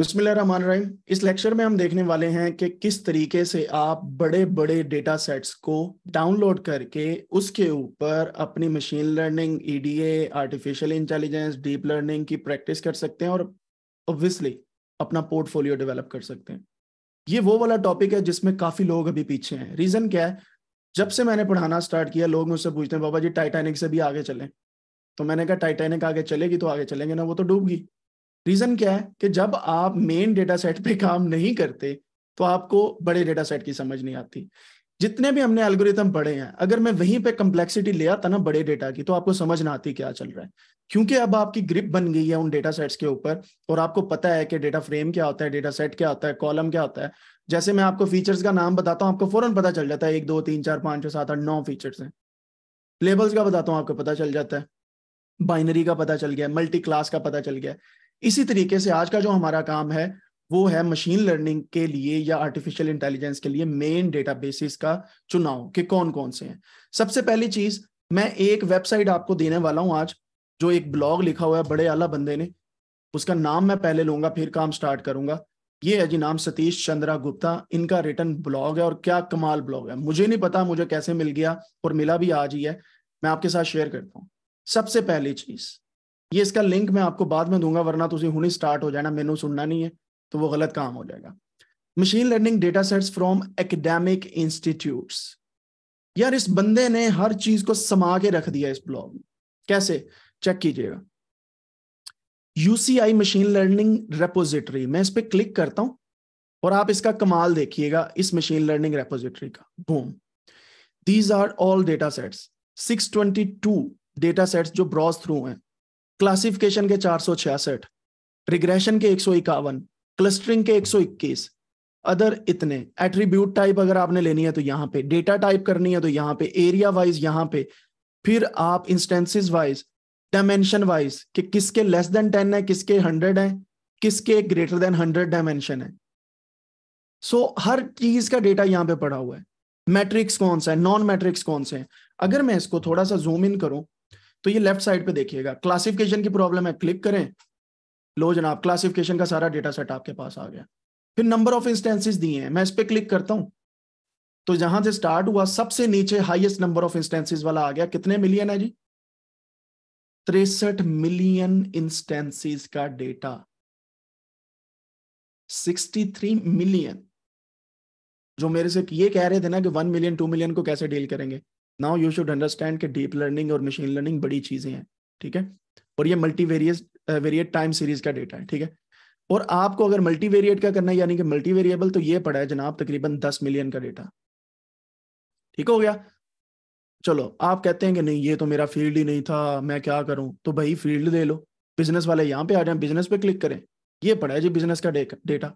बिस्मिल्लाहिर्रहमानिर्रहीम इस लेक्चर में हम देखने वाले हैं कि किस तरीके से आप बड़े बड़े डेटा सेट्स को डाउनलोड करके उसके ऊपर अपनी machine learning EDA artificial intelligence deep learning की प्रैक्टिस कर सकते हैं और ऑब्वियसली अपना पोर्टफोलियो डेवलप कर सकते हैं ये वो वाला टॉपिक है जिसमें काफ़ी लोग अभी पीछे हैं रीज़न क्या है जब से मैंने पढ़ाना स्टार्ट किया लोग मुझसे पूछते हैं बाबा जी टाइटैनिक से भी आगे चलें तो मैंने कहा टाइटैनिक आगे चलेगी तो आगे चलेंगे ना वो तो डूबगी रीजन क्या है कि जब आप मेन डेटा सेट पे काम नहीं करते तो आपको बड़े डेटा सेट की समझ नहीं आती जितने भी हमने एल्गोरिथम पढ़े हैं अगर मैं वहीं पे कम्प्लेक्सिटी ले आता ना बड़े डेटा की तो आपको समझ ना आती क्या चल रहा है क्योंकि अब आपकी ग्रिप बन गई है उन डेटा सेट्स के ऊपर और आपको पता है कि डेटा फ्रेम क्या होता है डेटा सेट क्या होता है कॉलम क्या होता है जैसे मैं आपको फीचर्स का नाम बताता हूँ आपको फौरन पता चल जाता है एक दो तीन चार पाँच छः सात आठ नौ फीचर्स हैं लेबल्स का बताता हूँ आपको पता चल जाता है बाइनरी का पता चल गया मल्टी क्लास का पता चल गया इसी तरीके से आज का जो हमारा काम है वो है मशीन लर्निंग के लिए या आर्टिफिशियल इंटेलिजेंस के लिए मेन डेटा का चुनाव के कौन कौन से हैं सबसे पहली चीज मैं एक वेबसाइट आपको देने वाला हूं आज जो एक ब्लॉग लिखा हुआ है बड़े आला बंदे ने उसका नाम मैं पहले लूंगा फिर काम स्टार्ट करूंगा ये है जी नाम सतीश चंद्रा गुप्ता इनका रिटर्न ब्लॉग है और क्या कमाल ब्लॉग है मुझे नहीं पता मुझे कैसे मिल गया और मिला भी आज ही है मैं आपके साथ शेयर करता हूँ सबसे पहली चीज ये इसका लिंक मैं आपको बाद में दूंगा वरना ਤੁਸੀਂ ਹੁਣੇ स्टार्ट हो जाना ਮੈਨੂੰ सुनना नहीं है तो वो गलत काम हो जाएगा machine learning data sets from academic institute यार इस बंदे ने हर चीज को समा के रख दिया इस ब्लॉग में कैसे चेक कीजिएगा यूसीआई मशीन लर्निंग रेपोजिटरी मैं इस पर क्लिक करता हूं और आप इसका कमाल देखिएगा इस मशीन लर्निंग रेपोजिटरी का boom these are all data sets six twenty two data sets जो ब्रॉज थ्रू हैं क्लासिफिकेशन के चार सौ छियासठ रिग्रेशन के एक सौ इक्यावन क्लस्टरिंग के एक सौ इक्कीस अदर इतने एट्रीब्यूट टाइप अगर आपने लेनी है तो यहाँ पे डेटा टाइप करनी है तो यहाँ पे एरिया वाइज यहाँ पे फिर आप इंस्टेंसेस वाइज डायमेंशन वाइज कि किसके लेस देन टेन है किसके हंड्रेड है किसके ग्रेटर देन हंड्रेड डायमेंशन है सो so, हर चीज का डेटा यहाँ पे पड़ा हुआ है मैट्रिक्स कौन सा है नॉन मैट्रिक्स कौन से हैं अगर मैं इसको थोड़ा सा जूम इन करूं तो ये लेफ्ट साइड पे देखिएगा क्लासिफिकेशन की प्रॉब्लम है क्लिक करें लो जनाब क्लासिफिकेशन का सारा डेटा सेट आपके पास आ गया फिर नंबर ऑफ इंस्टेंसिस दिए हैं मैं इस पर क्लिक करता हूँ तो जहां से स्टार्ट हुआ सबसे नीचे हाईएस्ट नंबर ऑफ इंस्टेंसिस वाला आ गया कितने मिलियन है जी तिरसठ मिलियन इंस्टेंसिस का डेटा 63 मिलियन जो मेरे से ये कह रहे थे ना कि वन मिलियन टू मिलियन को कैसे डील करेंगे नाउ यू शुड अंडरस्टैंड कि डीप लर्निंग और मशीन लर्निंग बड़ी चीज़ें हैं ठीक है और ये multi various variate time series का डेटा है ठीक है और आपको अगर मल्टी वेरियट का करना है यानी कि मल्टी वेरिएबल तो ये पड़ा है जनाब तकरीबन दस मिलियन का डेटा ठीक हो गया चलो आप कहते हैं कि नहीं ये तो मेरा फील्ड ही नहीं था मैं क्या करूं तो भाई फील्ड ले लो बिजनेस वाले यहाँ पे आ जाए बिजनेस पे क्लिक करें ये पड़ा है जी बिजनेस का डेटा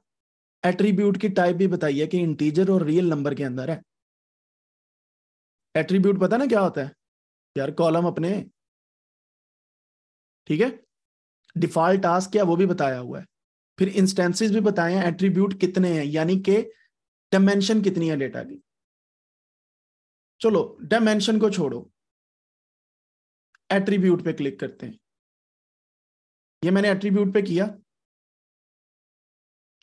एट्रीब्यूट की टाइप भी बताइए कि इंटीजर और रियल नंबर के अंदर है एट्रीब्यूट पता ना क्या होता है यार कॉलम अपने ठीक है डिफॉल्ट टास्क क्या वो भी बताया हुआ है फिर इंस्टेंसेस भी बताए हैं एट्रीब्यूट कितने हैं यानी के डायमेंशन कितनी है डेटा की चलो डायमेंशन को छोड़ो एट्रीब्यूट पे क्लिक करते हैं ये मैंने एट्रीब्यूट पे किया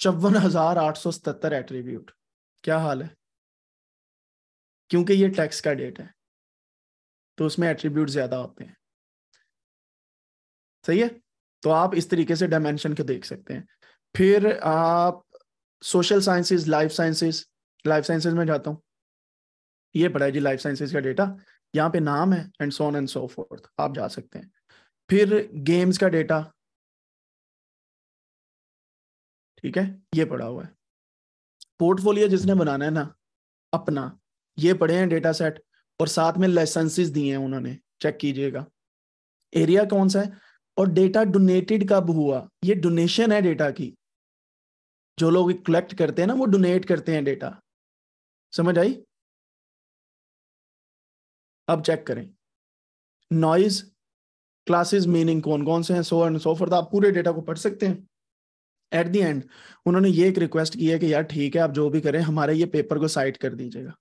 चौवन हजार आठ सौ सतहत्तर एट्रीब्यूट क्या हाल है क्योंकि ये टैक्स का डेट है तो उसमें एट्रीब्यूट ज्यादा होते हैं सही है तो आप इस तरीके से डायमेंशन को देख सकते हैं फिर आप social sciences life sciences life sciences में जाता हूँ ये पढ़ा है जी लाइफ साइंसेज का डेटा यहाँ पे नाम है and so on and so forth आप जा सकते हैं फिर गेम्स का डेटा ठीक है ये पड़ा हुआ है पोर्टफोलियो जिसने बनाना है ना अपना ये पढ़े हैं डेटा सेट और साथ में लाइसेंसिस दिए हैं उन्होंने चेक कीजिएगा एरिया कौन सा है और डेटा डोनेटेड कब हुआ ये डोनेशन है डेटा की जो लोग कलेक्ट करते हैं ना वो डोनेट करते हैं डेटा समझ आई अब चेक करें नॉइज क्लासेस मीनिंग कौन कौन से हैं सो एंड सो फॉर आप पूरे डेटा को पढ़ सकते हैं एट द एंड उन्होंने ये एक रिक्वेस्ट की है कि यार ठीक है आप जो भी करें हमारे ये पेपर को साइट कर दीजिएगा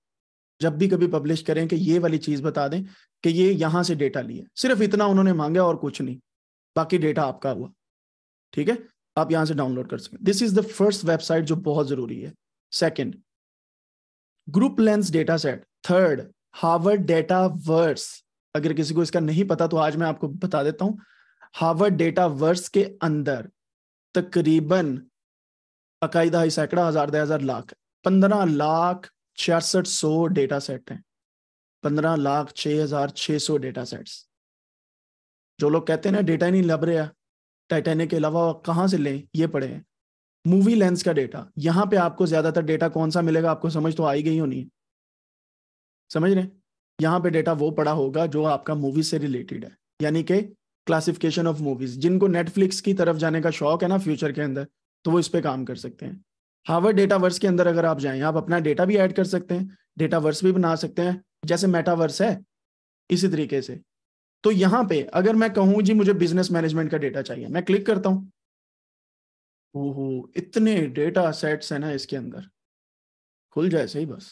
जब भी कभी पब्लिश करें कि ये वाली चीज बता दें कि ये यहां से डेटा लिए सिर्फ इतना उन्होंने मांगा और कुछ नहीं बाकी डेटा आपका हुआ ठीक है आप यहां से डाउनलोड कर सकते this is the first website जो बहुत जरूरी है second GroupLens data set third Harvard Dataverse अगर किसी को इसका नहीं पता तो आज मैं आपको बता देता हूं हार्वर्ड डेटा वर्स के अंदर तकरीबन अकायदा सैकड़ा हजार दह हजार लाख पंद्रह लाख छियासठ सौ डेटा सेट हैं पंद्रह लाख छः हजार छः सौ डेटा सेट्स जो लोग कहते हैं ना डेटा ही नहीं लभ रहा टाइटेनिक के अलावा कहाँ से लें ये पड़े हैं मूवी लेंस का डेटा यहाँ पे आपको ज़्यादातर डेटा कौन सा मिलेगा आपको समझ तो आई गई होनी है समझ रहे यहाँ पे डेटा वो पड़ा होगा जो आपका मूवी से रिलेटेड है यानी कि क्लासिफिकेशन ऑफ मूवीज जिनको नेटफ्लिक्स की तरफ जाने का शौक है ना फ्यूचर के अंदर तो वो इस पर काम कर सकते हैं हार्वर्ड डेटावर्स के अंदर अगर आप जाएं आप अपना डेटा भी ऐड कर सकते हैं डेटावर्स भी बना सकते हैं जैसे मेटावर्स है इसी तरीके से तो यहां पे अगर मैं कहूँ जी मुझे बिजनेस मैनेजमेंट का डेटा चाहिए मैं क्लिक करता हूं ओहो इतने डेटा सेट्स है ना इसके अंदर खुल जाए सही बस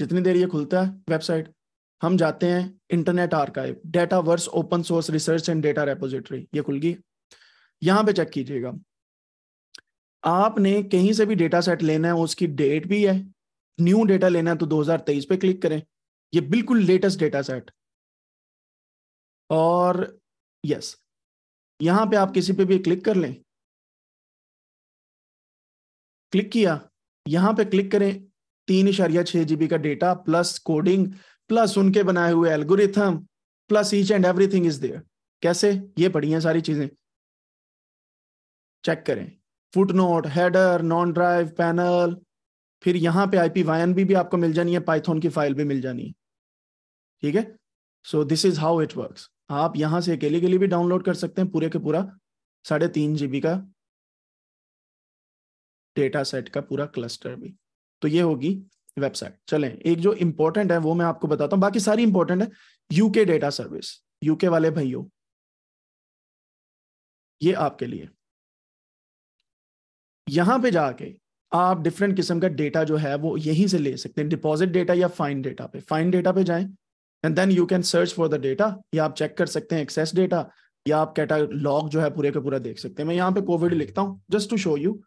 जितनी देर ये खुलता है वेबसाइट हम जाते हैं internet archive Dataverse open source research and data repository ये खुल गई यहां पे चेक कीजिएगा आपने कहीं से भी डेटा सेट लेना है उसकी डेट भी है न्यू डेटा लेना है तो 2023 पे क्लिक करें ये बिल्कुल लेटेस्ट डेटा सेट और यस यहां पे आप किसी पे भी क्लिक कर लें क्लिक किया यहां पे क्लिक करें तीन इशारिया छह जीबी का डेटा प्लस कोडिंग प्लस उनके बनाए हुए algorithm plus each and everything is there कैसे ये पढ़ी है सारी चीजें चेक करें footnote header non drive panel फिर यहाँ पे आई पी भी, भी आपको मिल जानी है पाइथन की फाइल भी मिल जानी है ठीक है so this is how it work आप यहाँ से अकेले के लिए भी डाउनलोड कर सकते हैं पूरे के पूरा साढ़े तीन जीबी का डेटा सेट का पूरा क्लस्टर भी तो ये होगी वेबसाइट चलें एक जो इंपॉर्टेंट है वो मैं आपको बताता हूँ बाकी सारी इंपॉर्टेंट है यूके डेटा सर्विस यूके वाले भाइयों ये आपके लिए यहाँ पे जाके आप डिफरेंट किस्म का डेटा जो है वो यहीं से ले सकते हैं डिपॉजिट डेटा या फाइन डेटा पे फाइन डेटा पे जाएं and then you can search for the data या आप चेक कर सकते हैं एक्सेस डेटा या आप कैटालॉग जो है पूरे का पूरा देख सकते हैं मैं यहाँ पे कोविड लिखता हूँ जस्ट टू शो यू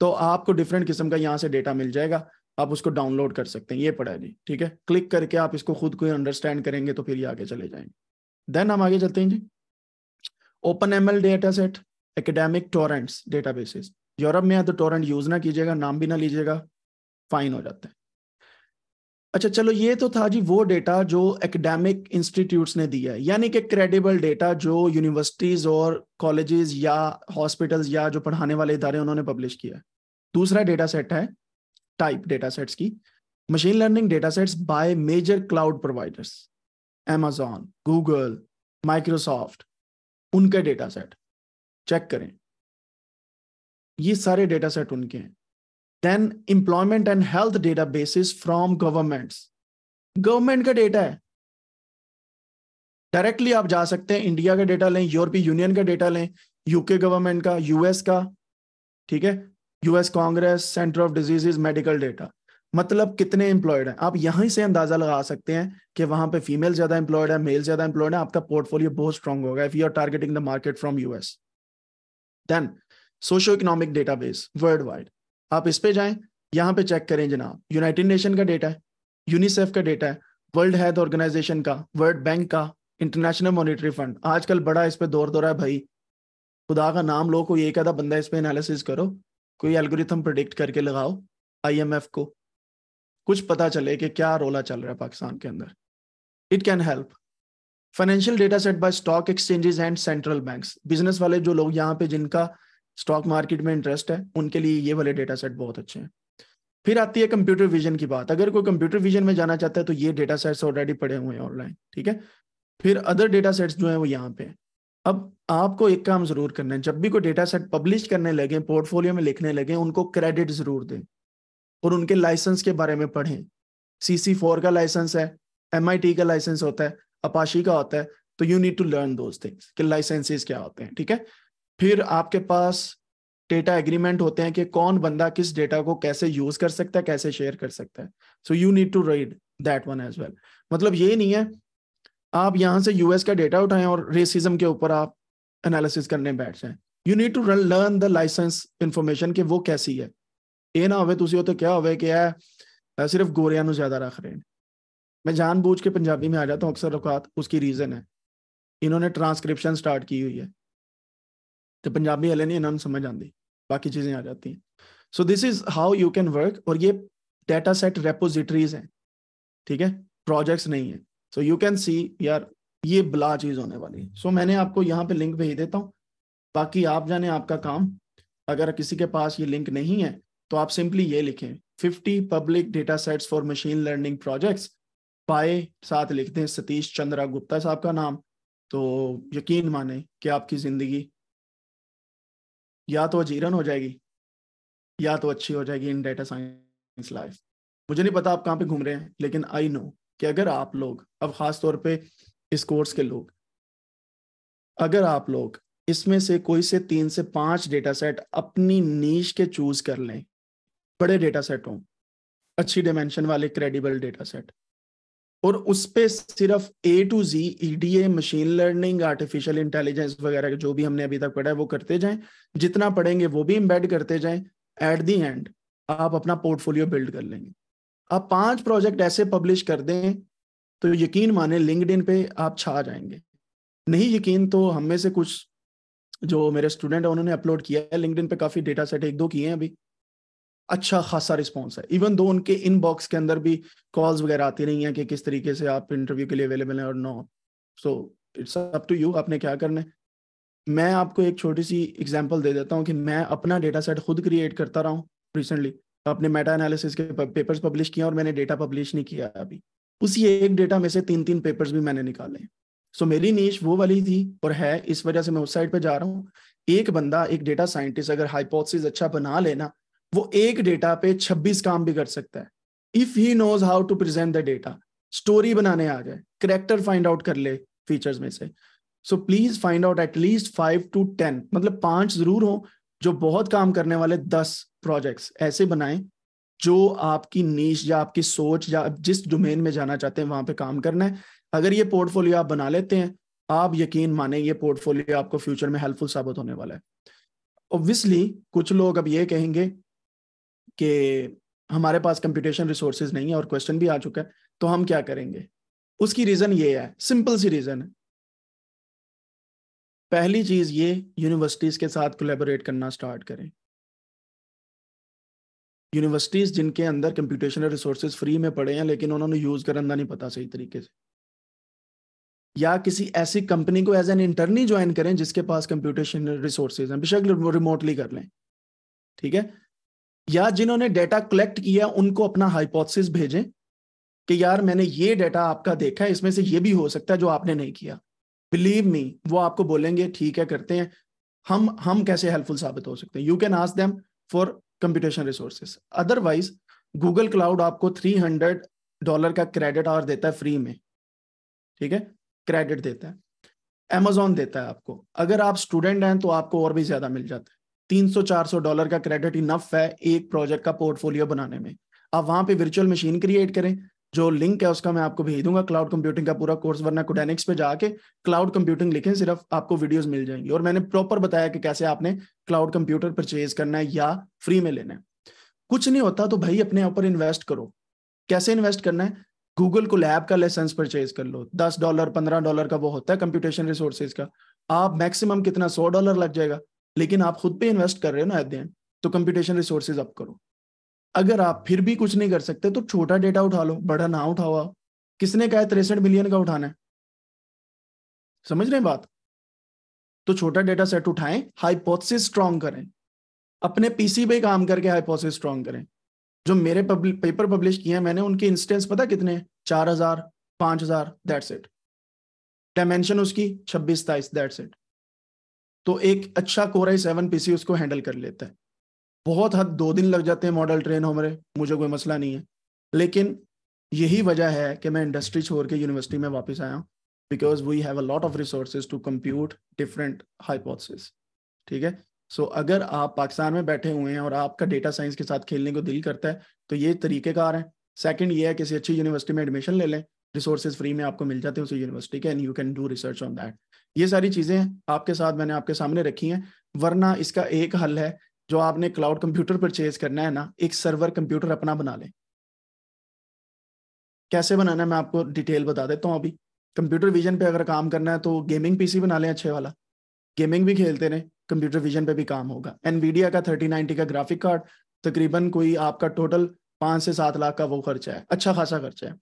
तो आपको डिफरेंट किस्म का यहाँ से डेटा मिल जाएगा आप उसको डाउनलोड कर सकते हैं ये पड़ा है जी ठीक है क्लिक करके आप इसको खुद को अंडरस्टैंड करेंगे तो फिर ये आगे चले जाएंगे देन हम आगे चलते हैं जी open M L data set academic torrents databases Europe में है तो टोरेंट यूज ना कीजिएगा नाम भी ना लीजिएगा फाइन हो जाता है अच्छा चलो ये तो था जी वो डेटा जो एकेडमिक इंस्टीट्यूट्स ने दिया है यानी कि क्रेडिबल डेटा जो यूनिवर्सिटीज और कॉलेजेस या हॉस्पिटल्स या जो पढ़ाने वाले इदारे उन्होंने पब्लिश किया है दूसरा डेटा सेट है टाइप डेटा सेट्स की machine learning data sets by major cloud providers Amazon Google Microsoft उनके डेटा सेट चेक करें ये सारे डेटा सेट उनके हैं then employment and health databases from governments government का डेटा है डायरेक्टली आप जा सकते हैं इंडिया का डेटा लें यूरोपीय यूनियन का डेटा लें यूके गवर्नमेंट का यूएस का ठीक है US Congress center of diseases medical data मतलब कितने एम्प्लॉयड हैं आप यहीं से अंदाजा लगा सकते हैं कि वहां पे फीमेल ज्यादा एम्प्लॉयड है मेल ज्यादा एम्प्लॉयड है आपका पोर्टफोलियो बहुत स्ट्रांग होगा if you are targeting the market from US then socio economic database world wide आप इस पे जाएं यहाँ पे चेक करें जनाब यूनाइटेड नेशन का डेटा है यूनिसेफ का डेटा है वर्ल्ड हेल्थ ऑर्गेनाइजेशन का वर्ल्ड बैंक का इंटरनेशनल मॉनिटरी फंड आजकल बड़ा इस पर दौर दौरा है भाई खुदा का नाम लो कोई एक आधा बंदा इस पर एनालिसिस करो कोई एल्गोरिथम प्रोडिक्ट करके लगाओ आईएमएफ को कुछ पता चले कि क्या रोला चल रहा है पाकिस्तान के अंदर it can help financial data set by stock exchanges and central banks business वाले जो लोग यहाँ पे जिनका स्टॉक मार्केट में इंटरेस्ट है उनके लिए ये वाले डेटा सेट बहुत अच्छे हैं फिर आती है कंप्यूटर विजन की बात अगर कोई कंप्यूटर विजन में जाना चाहता है तो ये डेटा सेट्स ऑलरेडी पड़े हुए हैं ऑनलाइन ठीक है फिर अदर डेटा सेट्स जो है वो यहाँ पे अब आपको एक काम जरूर करना है जब भी कोई डेटा सेट पब्लिश करने लगे पोर्टफोलियो में लिखने लगे उनको क्रेडिट जरूर दें और उनके लाइसेंस के बारे में पढ़ें सी सी फोर का लाइसेंस है एम आई टी का लाइसेंस होता है अपाशी का होता है तो you need to learn those things कि लाइसेंसेस क्या होते हैं ठीक है फिर आपके पास डेटा एग्रीमेंट होते हैं कि कौन बंदा किस डेटा को कैसे यूज कर सकता है कैसे शेयर कर सकता है so you need to read that one as well मतलब ये नहीं है आप यहाँ से यूएस का डेटा उठाएं और रेसिज्म के ऊपर आप एनालिसिस करने बैठ जाए you need to learn the license information कि वो कैसी है ये ना हो तो क्या हो सिर्फ गोरिया ज्यादा रख रहे हैं ਜ਼ਿਆਦਾ ਰੱਖ मैं जानबूझ के पंजाबी में आ जाता हूँ अक्सर अवकात उसकी रीज़न है इन्होंने ट्रांसक्रिप्शन स्टार्ट की हुई है तो पंजाबी वाले नहीं इन्हों समझ आती बाकी चीज़ें आ जाती हैं so this is how you can work और ये डेटा सेट रेपोजिटरीज हैं ठीक है प्रोजेक्ट्स नहीं है सो यू कैन सी यार ये बला चीज़ होने वाली है सो मैंने आपको यहाँ पे लिंक भेज देता हूँ बाकी आप जाने आपका काम अगर किसी के पास ये लिंक नहीं है तो आप सिंपली ये लिखें 50 public data sets for machine learning projects पाए साथ लिखते हैं सतीश चंद्रा गुप्ता साहब का नाम तो यकीन माने कि आपकी ज़िंदगी या तो अजीरन हो जाएगी या तो अच्छी हो जाएगी इन डेटा साइंस लाइफ मुझे नहीं पता आप कहाँ पे घूम रहे हैं लेकिन आई नो कि अगर आप लोग अब खास तौर पे इस कोर्स के लोग अगर आप लोग इसमें से कोई से तीन से पांच डेटा सेट अपनी नीच के चूज कर लें बड़े डेटा सेट हों अच्छी डिमेंशन वाले क्रेडिबल डेटा सेट और उस पर सिर्फ A to Z EDA machine learning artificial intelligence वगैरह जो भी हमने अभी तक पढ़ा है वो करते जाएं जितना पढ़ेंगे वो भी इम्बेड करते जाएं एट दी एंड आप अपना पोर्टफोलियो बिल्ड कर लेंगे आप पांच प्रोजेक्ट ऐसे पब्लिश कर दें तो यकीन माने लिंकड पे आप छा जाएंगे नहीं यकीन तो हम में से कुछ जो मेरे स्टूडेंट है उन्होंने अपलोड किया है लिंकड पे काफी डेटा सेट एक दो किए हैं अभी अच्छा खासा रिस्पॉन्स है इवन दो उनके इनबॉक्स के अंदर भी कॉल्स वगैरह आती रही हैं कि किस तरीके से आप इंटरव्यू के लिए अवेलेबल हैं और no so it's up to you आपने क्या करना है मैं आपको एक छोटी सी एग्जाम्पल दे देता हूँ कि मैं अपना डेटा सेट खुद क्रिएट करता रहा हूँ रिसेंटली अपने मेटा एनालिसिस के पेपर्स पब्लिश किए और मैंने डेटा पब्लिश नहीं किया अभी उसी एक डेटा में से तीन तीन पेपर्स भी मैंने निकाले सो so, मेरी नीच वो वाली थी और है इस वजह से मैं उस साइड पे जा रहा हूँ एक बंदा एक डेटा साइंटिस्ट अगर हाइपोथेसिस अच्छा बना लेना वो एक डेटा पे 26 काम भी कर सकता है if he knows how to present the data story बनाने आ जाए करेक्टर फाइंड आउट कर ले फीचर्स में से so please find out at least five to ten मतलब पांच जरूर हो जो बहुत काम करने वाले दस प्रोजेक्ट्स ऐसे बनाए जो आपकी नीच या आपकी सोच या जिस डोमेन में जाना चाहते हैं वहां पे काम करना है अगर ये पोर्टफोलियो आप बना लेते हैं आप यकीन माने ये पोर्टफोलियो आपको फ्यूचर में हेल्पफुल साबित होने वाला है ऑब्वियसली कुछ लोग अब ये कहेंगे कि हमारे पास कंप्यूटेशन रिसोर्सेज नहीं है और क्वेश्चन भी आ चुका है तो हम क्या करेंगे उसकी रीज़न ये है सिंपल सी रीज़न है पहली चीज़ ये यूनिवर्सिटीज़ के साथ कोलेबोरेट करना स्टार्ट करें यूनिवर्सिटीज़ जिनके अंदर कंप्यूटेशनल रिसोर्सेज फ्री में पड़े हैं लेकिन उन्होंने यूज़ करना नहीं पता सही तरीके से या किसी ऐसी कंपनी को एज एन इंटरनी ज्वाइन करें जिसके पास कंप्यूटेशनल रिसोर्सेज हैं बेशक रिमोटली कर लें ठीक है या जिन्होंने डेटा कलेक्ट किया उनको अपना हाइपोथेसिस भेजें कि यार मैंने ये डेटा आपका देखा है इसमें से ये भी हो सकता है जो आपने नहीं किया बिलीव मी वो आपको बोलेंगे ठीक है करते हैं हम हम कैसे हेल्पफुल साबित हो सकते हैं you can ask them for computation resources otherwise Google cloud आपको 300 डॉलर का क्रेडिट आवर देता है फ्री में ठीक है क्रेडिट देता है अमेजोन देता है आपको अगर आप स्टूडेंट हैं तो आपको और भी ज्यादा मिल जाता है 300-400 डॉलर का क्रेडिट इनफ है एक प्रोजेक्ट का पोर्टफोलियो बनाने में आप वहां पे वर्चुअल मशीन क्रिएट करें जो लिंक है उसका मैं आपको भेज दूंगा क्लाउड कंप्यूटिंग का पूरा कोर्स वरना कोडेनिक्स पे जाके क्लाउड कंप्यूटिंग लिखें सिर्फ आपको वीडियोस मिल जाएंगी और मैंने प्रॉपर बताया कि कैसे आपने क्लाउड कंप्यूटर परचेज करना है या फ्री में लेना है कुछ नहीं होता तो भाई अपने ऊपर इन्वेस्ट करो कैसे इन्वेस्ट करना है गूगल को लैब का लाइसेंस परचेज कर लो दस डॉलर पंद्रह डॉलर का वो होता है कंप्यूटेशन रिसोर्सेज का आप मैक्सिमम कितना सौ डॉलर लग जाएगा लेकिन आप खुद पे इन्वेस्ट कर रहे हो ना एट द एंड तो कंप्यूटेशन रिसोर्सेज अप करो अगर आप फिर भी कुछ नहीं कर सकते तो छोटा डेटा उठा लो बड़ा ना उठाओ आप किसने कहा है तिरसठ मिलियन का उठाना है समझ रहे हैं बात तो छोटा डेटा सेट उठाएं हाइपोथेसिस स्ट्रांग करें अपने पीसी पे काम करके हाइपोथेसिस स्ट्रांग करें जो मेरे पब्लि, पेपर पब्लिश किए हैं मैंने उनके इंस्टेंस पता कितने चार हजार पांच हजार दैट्स इट डायमेंशन उसकी छब्बीस सताइस दैट्स इट तो एक अच्छा कोर आई सेवन पीसी उसको हैंडल कर लेता है बहुत हद दो दिन लग जाते हैं मॉडल ट्रेन हमारे मुझे कोई मसला नहीं है लेकिन यही वजह है कि मैं इंडस्ट्री छोड़ के यूनिवर्सिटी में वापस आया हूँ because we have a lot of resources to compute different hypothesis ठीक है सो so, अगर आप पाकिस्तान में बैठे हुए हैं और आपका डेटा साइंस के साथ खेलने को दिल करता है तो ये तरीकेकार हैं सेकंड ये है किसी अच्छी यूनिवर्सिटी में एडमिशन ले लें रिसोर्सेज फ्री में आपको मिल जाते हैं उस यूनिवर्सिटी के and you can do research on that ये सारी चीज़ें आपके साथ मैंने आपके सामने रखी हैं वरना इसका एक हल है जो आपने क्लाउड कंप्यूटर परचेज करना है ना एक सर्वर कंप्यूटर अपना बना लें कैसे बनाना है मैं आपको डिटेल बता देता हूँ अभी कंप्यूटर विजन पे अगर काम करना है तो गेमिंग पीसी बना लें अच्छे वाला गेमिंग भी खेलते रहे कंप्यूटर विजन पे भी काम होगा एनवीडिया का थर्टी नाइनटी का ग्राफिक कार्ड तकरीबन कोई आपका टोटल पाँच से सात लाख का वो खर्चा है अच्छा खासा खर्चा है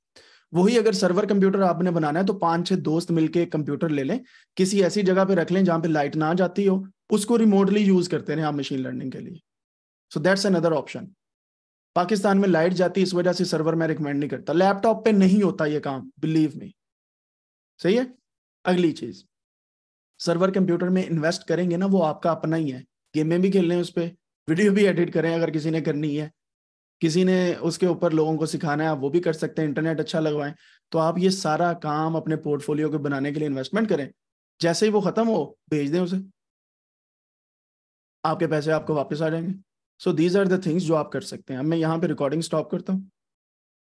वही अगर सर्वर कंप्यूटर आपने बनाना है तो पांच छह दोस्त मिलके कंप्यूटर ले लें किसी ऐसी जगह पे रख लें जहां पे लाइट ना जाती हो उसको रिमोटली यूज करते रहे आप मशीन लर्निंग के लिए so that's another option Pakistan में लाइट जाती इस वजह से सर्वर मैं रिकमेंड नहीं करता लैपटॉप पे नहीं होता ये काम बिलीव मी सही है अगली चीज सर्वर कंप्यूटर में इन्वेस्ट करेंगे ना वो आपका अपना ही है गेमें भी खेल रहे हैं उस पर वीडियो भी एडिट करें अगर किसी ने करनी है किसी ने उसके ऊपर लोगों को सिखाना है आप वो भी कर सकते हैं इंटरनेट अच्छा लगवाएं तो आप ये सारा काम अपने पोर्टफोलियो के बनाने के लिए इन्वेस्टमेंट करें जैसे ही वो खत्म हो भेज दें उसे आपके पैसे आपको वापस आ जाएंगे so these are the things जो आप कर सकते हैं अब मैं यहाँ पे रिकॉर्डिंग स्टॉप करता हूँ